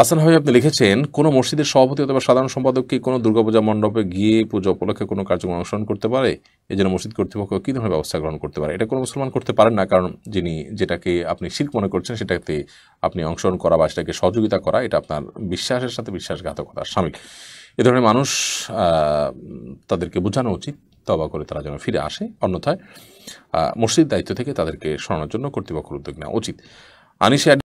আসান হাবি আপনি লিখেছেন কোনো মসজিদের সভাপতি অথবা সাধারণ সম্পাদক কি কোনো দুর্গাপূজা মণ্ডপে গিয়ে পুজো উপলক্ষে কোনো কার্যক্রম অনুসরণ করতে পারে এই জন্য মসজিদ কর্তৃপক্ষ কী ধরনের ব্যবস্থা গ্রহণ করতে পারে এটা কোনো মুসলমান করতে পারেন না কারণ যিনি যেটাকে আপনি শিল্প মনে করছেন সেটাতে আপনি অংশগ্রহণ করা বা সেটাকে সহযোগিতা করা এটা আপনার বিশ্বাসের সাথে বিশ্বাসঘাতকতার সামিল এ ধরনের মানুষ তাদেরকে বোঝানো উচিত তবা করে তারা যেন ফিরে আসে অন্যথায় মসজিদ দায়িত্ব থেকে তাদেরকে সরানোর জন্য কর্তৃপক্ষের উদ্যোগ নেওয়া উচিত আনিসে